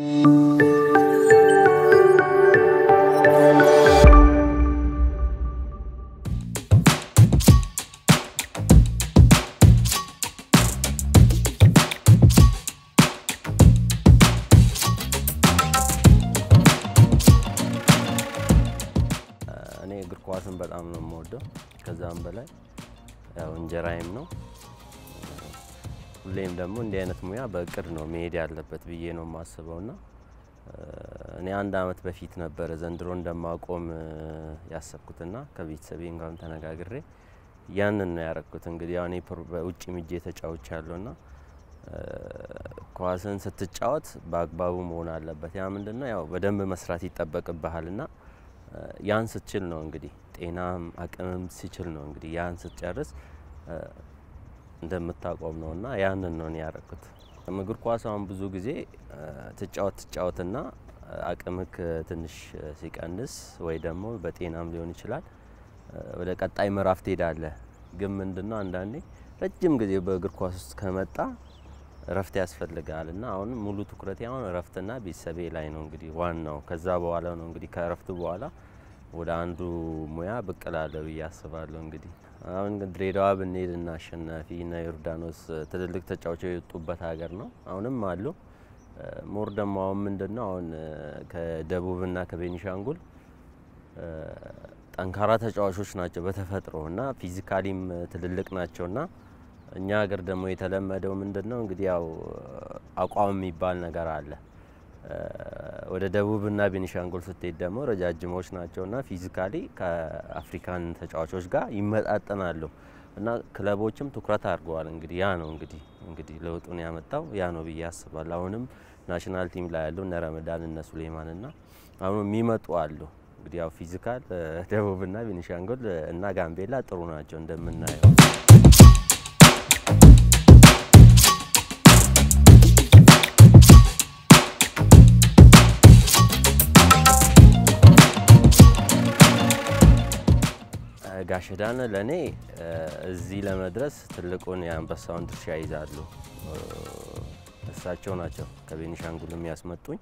እኔ እግር ኳስን በጣም ነው የምወደው። ከዛም በላይ ያው እንጀራዬም ነው። ሁሌም ደግሞ እንዲህ አይነት ሙያ በእቅድ ነው መሄድ ያለበት ብዬ ነው የማስበው ና እኔ አንድ አመት በፊት ነበረ ዘንድሮ እንደማቆም ያሰብኩትና ከቤተሰቤ ጋርም ተነጋግሬ ያንን ነው ያረግኩት። እንግዲህ ያው እኔ በውጭ ምጄ ተጫዎች ያለውና ኳስን ስትጫወት በአግባቡ መሆን አለበት። ያ ምንድን ነው ያው በደንብ መስራት ይጠበቅብሃል ና ያን ስትችል ነው እንግዲህ ጤናም አቅምም ሲችል ነው እንግዲህ ያን ስትጨርስ እንደምታቆም ነው እና ያንን ነው ያደረኩት። እግር ኳስ አሁን ብዙ ጊዜ ትጫወት ትጫወትና አቅምክ ትንሽ ሲቀንስ ወይ ደግሞ በጤናም ሊሆን ይችላል ወደ ቀጣይ ምዕራፍ ትሄዳለህ። ግን ምንድነው አንዳንዴ ረጅም ጊዜ በእግር ኳስ ውስጥ ከመጣ እረፍት ያስፈልጋል እና አሁን ሙሉ ትኩረቴ አሁን እረፍትና ቤተሰቤ ላይ ነው እንግዲህ ዋናው። ከዛ በኋላ ነው እንግዲህ ከእረፍቱ በኋላ ወደ አንዱ ሙያ ብቅ እላለሁ ብዬ አስባለሁ እንግዲህ አሁን ድሬዳዋ ብንሄድ እና አሸናፊ እና ዮርዳኖስ ትልልቅ ተጫዋቾች የወጡበት ሀገር ነው። አሁንም አሉ። ሞር ደግሞ አሁን ምንድን ነው አሁን ከደቡብ እና ከቤኒሻንጉል ጠንካራ ተጫዋቾች ናቸው በተፈጥሮ እና ፊዚካሊም ትልልቅ ናቸው እና እኛ ሀገር ደግሞ የተለመደው ምንድን ነው እንግዲህ ያው አቋም የሚባል ነገር አለ ወደ ደቡብና ቤኒሻንጉል ስትሄድ ደግሞ ረጃጅሞች ናቸውና ፊዚካሊ ከአፍሪካን ተጫዋቾች ጋር ይመጣጠናሉ እና ክለቦችም ትኩረት አድርገዋል። እንግዲህ ያ ነው እንግዲህ እንግዲህ ለውጡን ያመጣው ያ ነው ብዬ አስባለሁ። አሁንም ናሽናል ቲም ላይ ያለው እነ ረመዳን እነ ሱሌማን ና አሁኑ የሚመጡ አሉ እንግዲህ ያው ፊዚካል ደቡብና ቤኒሻንጉል እና ጋምቤላ ጥሩ ናቸው እንደምናየው ጋሽ ዳነ ለእኔ እዚህ ለመድረስ ትልቁን የአንበሳውን ድርሻ ይዛሉ። እሳቸው ናቸው ከቤኒሻንጉል የሚያስመጡኝ።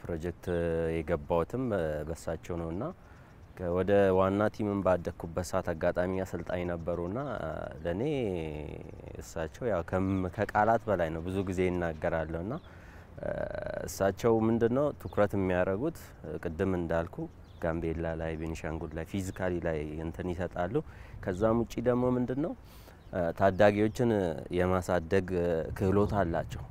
ፕሮጀክት የገባሁትም በእሳቸው ነው እና ወደ ዋና ቲምን ባደግኩበት ሰዓት አጋጣሚ አሰልጣኝ ነበሩና ለእኔ እሳቸው ያው ከቃላት በላይ ነው፣ ብዙ ጊዜ ይናገራለሁ እና እሳቸው ምንድን ነው ትኩረት የሚያደርጉት ቅድም እንዳልኩ ጋምቤላ ላይ፣ ቤንሻንጉል ላይ ፊዚካሊ ላይ እንትን ይሰጣሉ። ከዛም ውጭ ደግሞ ምንድን ነው ታዳጊዎችን የማሳደግ ክህሎት አላቸው።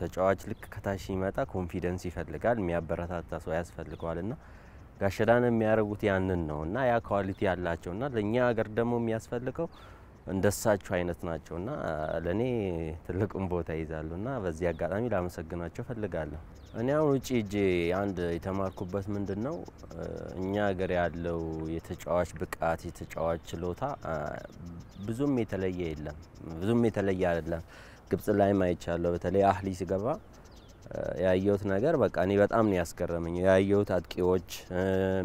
ተጫዋች ልክ ከታች ሲመጣ ኮንፊደንስ ይፈልጋል፣ የሚያበረታታ ሰው ያስፈልገዋል እና ጋሸዳን የሚያደርጉት ያንን ነው እና ያ ኳሊቲ ያላቸው እና ለእኛ ሀገር ደግሞ የሚያስፈልገው እንደሳቸው አይነት ናቸውና ለእኔ ትልቁን ቦታ ይዛሉና በዚህ አጋጣሚ ላመሰግናቸው ፈልጋለሁ። እኔ አሁን ውጭ እጄ አንድ የተማርኩበት ምንድን ነው እኛ ሀገር ያለው የተጫዋች ብቃት የተጫዋች ችሎታ ብዙም የተለየ የለም፣ ብዙም የተለየ አይደለም። ግብጽ ላይም አይቻለሁ። በተለይ አህሊ ሲገባ ያየሁት ነገር በቃ እኔ በጣም ነው ያስገረመኝ። ያየሁት አጥቂዎች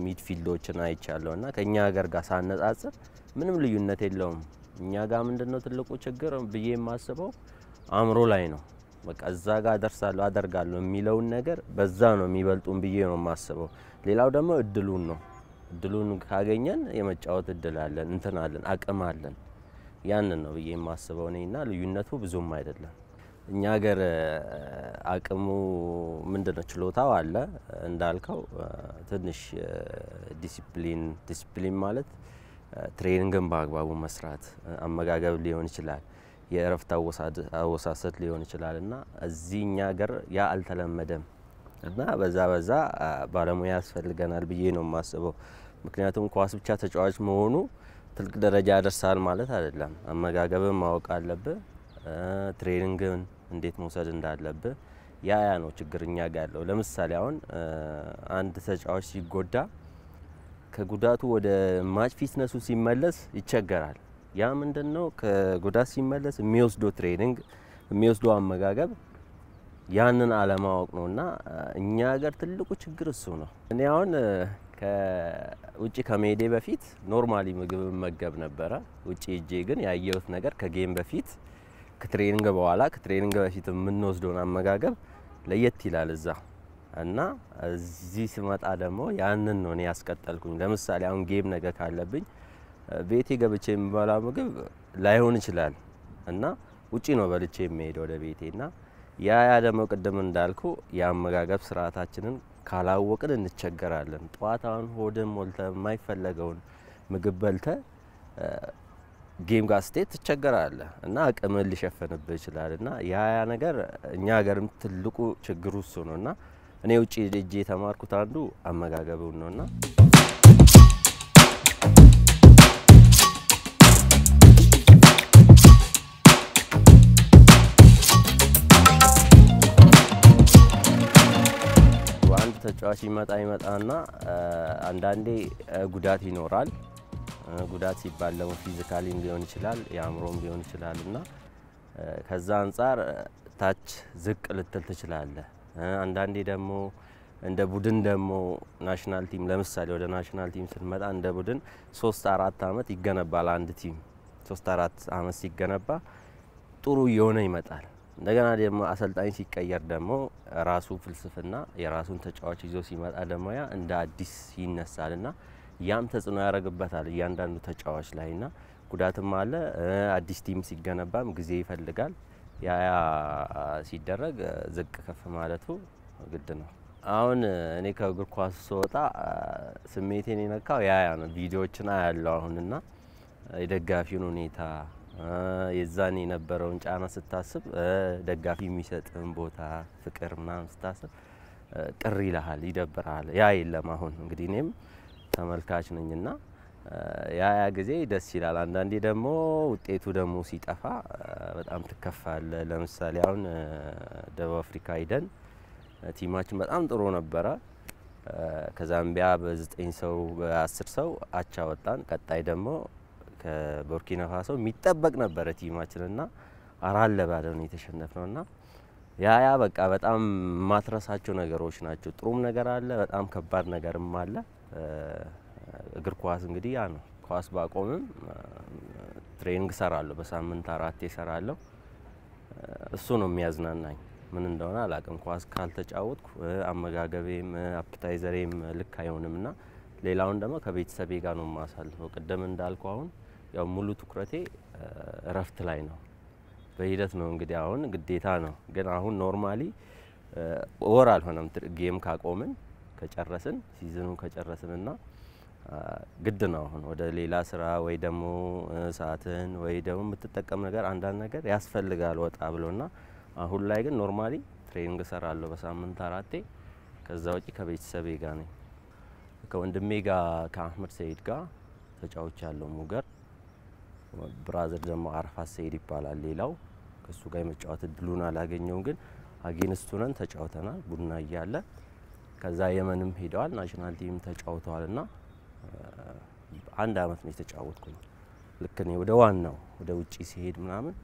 ሚድፊልዶችን አይቻለሁ እና ከእኛ ሀገር ጋር ሳነጻጽር ምንም ልዩነት የለውም። እኛ ጋር ምንድነው ትልቁ ችግር ብዬ የማስበው አእምሮ ላይ ነው። በቃ እዛ ጋር አደርሳለሁ አደርጋለሁ የሚለውን ነገር በዛ ነው የሚበልጡን ብዬ ነው የማስበው። ሌላው ደግሞ እድሉን ነው። እድሉን ካገኘን የመጫወት እድል አለን፣ እንትን አለን፣ አቅም አለን። ያንን ነው ብዬ የማስበው እኔና ልዩነቱ ብዙም አይደለም። እኛ ሀገር አቅሙ ምንድነው ችሎታው አለ እንዳልከው ትንሽ ዲሲፕሊን ዲሲፕሊን ማለት ትሬኒንግን በአግባቡ መስራት፣ አመጋገብ ሊሆን ይችላል፣ የእረፍት አወሳሰድ ሊሆን ይችላል እና እዚህ እኛ ሀገር ያ አልተለመደም እና በዛ በዛ ባለሙያ ያስፈልገናል ብዬ ነው የማስበው። ምክንያቱም ኳስ ብቻ ተጫዋች መሆኑ ትልቅ ደረጃ ያደርሳል ማለት አይደለም። አመጋገብን ማወቅ አለብህ። ትሬኒንግን እንዴት መውሰድ እንዳለብህ ያ ያ ነው ችግር እኛ ጋር ያለው። ለምሳሌ አሁን አንድ ተጫዋች ሲጎዳ ከጉዳቱ ወደ ማች ፊትነሱ ሲመለስ ይቸገራል። ያ ምንድን ነው? ከጉዳት ሲመለስ የሚወስደው ትሬኒንግ የሚወስደው አመጋገብ ያንን አለማወቅ ነው እና እኛ ሀገር ትልቁ ችግር እሱ ነው። እኔ አሁን ከውጭ ከመሄዴ በፊት ኖርማሊ ምግብ መገብ ነበረ። ውጭ እጄ ግን ያየሁት ነገር ከጌም በፊት ከትሬኒንግ በኋላ ከትሬኒንግ በፊት የምንወስደውን አመጋገብ ለየት ይላል እዛ እና እዚህ ስመጣ ደግሞ ያንን ነው እኔ ያስቀጠልኩኝ። ለምሳሌ አሁን ጌም ነገ ካለብኝ ቤቴ ገብቼ የሚበላው ምግብ ላይሆን ይችላል እና ውጪ ነው በልቼ የሚሄደው ወደ ቤቴ እና ያ ያ ደግሞ ቅድም እንዳልኩ የአመጋገብ ስርዓታችንን ካላወቅን እንቸገራለን። ጠዋት አሁን ሆድን ሞልተ የማይፈለገውን ምግብ በልተ ጌም ጋር ስትሄድ ትቸገራለ እና አቅምን ሊሸፍንብህ ይችላል እና ያ ያ ነገር እኛ ሀገርም ትልቁ ችግሩ እሱ ነው እና እኔ ውጭ ሄጄ የተማርኩት አንዱ አመጋገብን ነውና አንድ ተጫዋች ይመጣ ይመጣና አንዳንዴ ጉዳት ይኖራል። ጉዳት ሲባል ደግሞ ፊዚካሊም ሊሆን ይችላል የአእምሮም ሊሆን ይችላል እና ከዛ አንጻር ታች ዝቅ ልትል ትችላለህ። አንዳንዴ ደግሞ እንደ ቡድን ደግሞ ናሽናል ቲም ለምሳሌ ወደ ናሽናል ቲም ስንመጣ እንደ ቡድን ሶስት አራት አመት ይገነባል። አንድ ቲም ሶስት አራት አመት ሲገነባ ጥሩ እየሆነ ይመጣል። እንደገና ደግሞ አሰልጣኝ ሲቀየር ደግሞ ራሱ ፍልስፍና የራሱን ተጫዋች ይዞ ሲመጣ ደግሞ ያ እንደ አዲስ ይነሳል ና ያም ተጽዕኖ ያደርግበታል እያንዳንዱ ተጫዋች ላይ ና ጉዳትም አለ። አዲስ ቲም ሲገነባም ጊዜ ይፈልጋል። ያያ ሲደረግ ዝቅ ከፍ ማለቱ ግድ ነው። አሁን እኔ ከእግር ኳስ ስወጣ ስሜቴን የነካው ያያ ነው። ቪዲዮዎችን አያለው አሁንና የደጋፊውን ሁኔታ የዛን የነበረውን ጫና ስታስብ ደጋፊ የሚሰጥን ቦታ ፍቅር ምናምን ስታስብ ቅር ይልሃል፣ ይደብርሃል። ያ የለም አሁን እንግዲህ እኔም ተመልካች ነኝና ያ ጊዜ ደስ ይላል። አንዳንዴ ደግሞ ውጤቱ ደግሞ ሲጠፋ በጣም ትከፋለ። ለምሳሌ አሁን ደቡብ አፍሪካ ሂደን ቲማችን በጣም ጥሩ ነበረ። ከዛምቢያ በዘጠኝ ሰው በአስር ሰው አቻ ወጣን። ቀጣይ ደግሞ ከቡርኪና ፋሶ የሚጠበቅ ነበረ ቲማችንና አራት ለባዶ ነው ነው ና ያ ያ በቃ በጣም ማትረሳቸው ነገሮች ናቸው። ጥሩም ነገር አለ፣ በጣም ከባድ ነገርም አለ። እግር ኳስ እንግዲህ ያ ነው። ኳስ ባቆምም ትሬኒንግ ሰራለሁ፣ በሳምንት አራቴ ሰራለሁ። እሱ ነው የሚያዝናናኝ። ምን እንደሆነ አላቅም። ኳስ ካልተጫወትኩ አመጋገቤም አፕታይዘሬም ልክ አይሆንም እና ሌላውን ደግሞ ከቤተሰቤ ጋር ነው የማሳልፈው። ቅድም እንዳልኩ አሁን ያው ሙሉ ትኩረቴ እረፍት ላይ ነው። በሂደት ነው እንግዲህ አሁን ግዴታ ነው። ግን አሁን ኖርማሊ ወር አልሆነም ጌም ካቆምን ከጨረስን ሲዝኑን ከጨረስንና ግድ ነው። አሁን ወደ ሌላ ስራ ወይ ደግሞ ሰዓትን ወይ ደግሞ የምትጠቀም ነገር አንዳንድ ነገር ያስፈልጋል ወጣ ብሎና አሁን ላይ ግን ኖርማሊ ትሬኒንግ እሰራለሁ በሳምንት አራቴ። ከዛ ውጪ ከቤተሰቤ ጋር ነኝ። ከወንድሜ ጋር ከአህመድ ሰይድ ጋር ተጫዎች ያለው ሙገር ብራዘር ደግሞ አርፋት ሰይድ ይባላል። ሌላው ከእሱ ጋር የመጫወት እድሉን አላገኘውም፣ ግን አጌንስቱነን ተጫውተናል ቡና እያለ ከዛ የመንም ሄደዋል ናሽናል ቲም ተጫውተዋል ና አንድ አመት ነው የተጫወትኩኝ። ልክ እኔ ወደ ዋናው ወደ ውጪ ሲሄድ ምናምን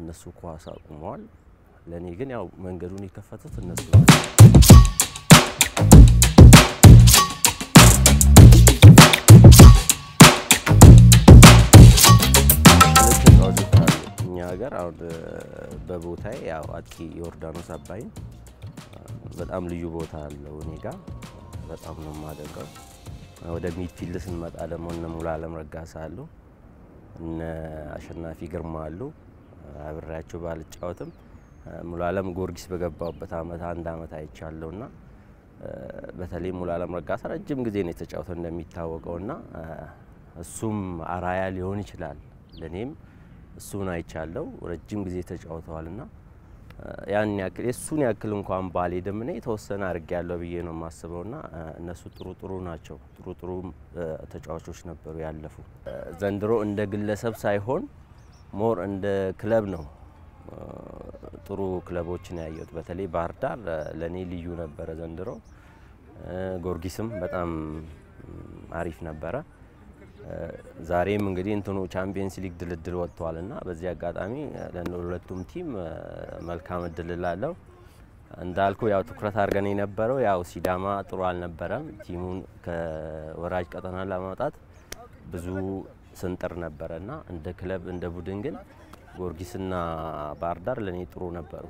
እነሱ ኳስ አቁመዋል። ለእኔ ግን ያው መንገዱን የከፈቱት እነሱ ነው። ሀገር አሁን በቦታዬ ያው አጥቂ ዮርዳኖስ አባይን በጣም ልዩ ቦታ አለው እኔ ጋር በጣም ነው የማደንቀው። ወደ ሚድፊልድ ስንመጣ ደግሞ እነ አለም ረጋሳ አሉ፣ እነ አሸናፊ ግርማ አሉ። አብሬያቸው ባልጫወትም አለም ጊዮርጊስ በገባበት አመት አንድ አመት አይቻለሁ ና በተለይ አለም ረጋሳ ረጅም ጊዜ ነው የተጫወተው እንደሚታወቀው ና እሱም አራያ ሊሆን ይችላል ለእኔም እሱን አይቻለሁ። ረጅም ጊዜ ተጫውተዋል ና ያን ያክል የእሱን ያክል እንኳን ባልሄድም እኔ የተወሰነ አድርጌ ያለው ብዬ ነው የማስበው። ና እነሱ ጥሩ ጥሩ ናቸው፣ ጥሩ ጥሩ ተጫዋቾች ነበሩ ያለፉ። ዘንድሮ እንደ ግለሰብ ሳይሆን ሞር እንደ ክለብ ነው ጥሩ ክለቦችን ያየሁት። በተለይ ባህር ዳር ለእኔ ልዩ ነበረ ዘንድሮ። ጎርጊስም በጣም አሪፍ ነበረ። ዛሬም እንግዲህ እንትኑ ቻምፒየንስ ሊግ ድልድል ወጥቷል እና በዚህ አጋጣሚ ለሁለቱም ቲም መልካም እድል ላለው እንዳልኩ ያው ትኩረት አድርገን የነበረው ያው ሲዳማ ጥሩ አልነበረም። ቲሙን ከወራጅ ቀጠና ለማውጣት ብዙ ስንጥር ነበረ እና እንደ ክለብ እንደ ቡድን ግን ጊዮርጊስና ባህር ዳር ለእኔ ጥሩ ነበሩ።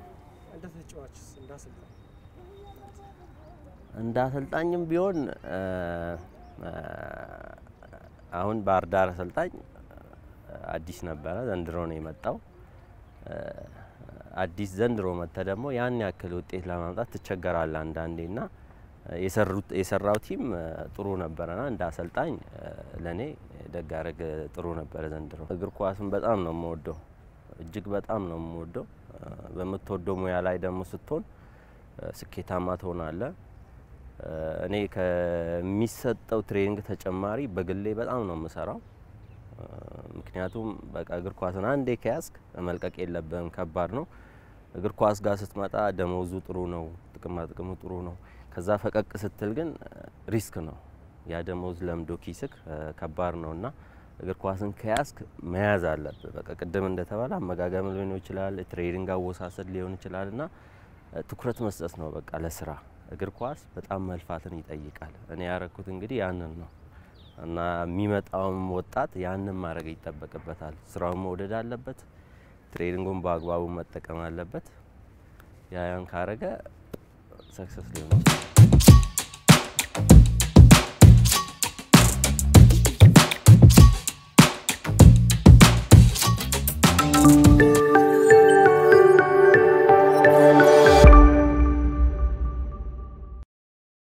እንደ አሰልጣኝም ቢሆን አሁን ባህር ዳር አሰልጣኝ አዲስ ነበረ፣ ዘንድሮ ነው የመጣው። አዲስ ዘንድሮ መጥተ ደግሞ ያን ያክል ውጤት ለማምጣት ትቸገራለ አንዳንዴና የሰራው ቲም ጥሩ ነበረና እንደ አሰልጣኝ ለእኔ ደጋረግ ጥሩ ነበረ ዘንድሮ። እግር ኳስን በጣም ነው የምወደው፣ እጅግ በጣም ነው የምወደው። በምትወደው ሙያ ላይ ደግሞ ስትሆን ስኬታማ ትሆናለህ። እኔ ከሚሰጠው ትሬኒንግ ተጨማሪ በግሌ በጣም ነው የምሰራው። ምክንያቱም በቃ እግር ኳስን አንዴ ከያዝክ መልቀቅ የለብህም። ከባድ ነው። እግር ኳስ ጋር ስትመጣ ደመወዙ ጥሩ ነው፣ ጥቅማ ጥቅሙ ጥሩ ነው። ከዛ ፈቀቅ ስትል ግን ሪስክ ነው። ያ ደመወዝ ለምዶ ኪስክ ከባድ ነው እና እግር ኳስን ከያዝክ መያዝ አለብህ። በቃ ቅድም እንደተባለ አመጋገብ ሊሆን ይችላል፣ ትሬኒንግ አወሳሰድ ሊሆን ይችላል እና ትኩረት መስጠት ነው በቃ ለስራ እግር ኳስ በጣም መልፋትን ይጠይቃል። እኔ ያረኩት እንግዲህ ያንን ነው እና የሚመጣውም ወጣት ያንን ማድረግ ይጠበቅበታል። ስራውን መውደድ አለበት። ትሬኒንጉን በአግባቡ መጠቀም አለበት። ያያን ካረገ ሰክሰስ ሊሆን ይችላል።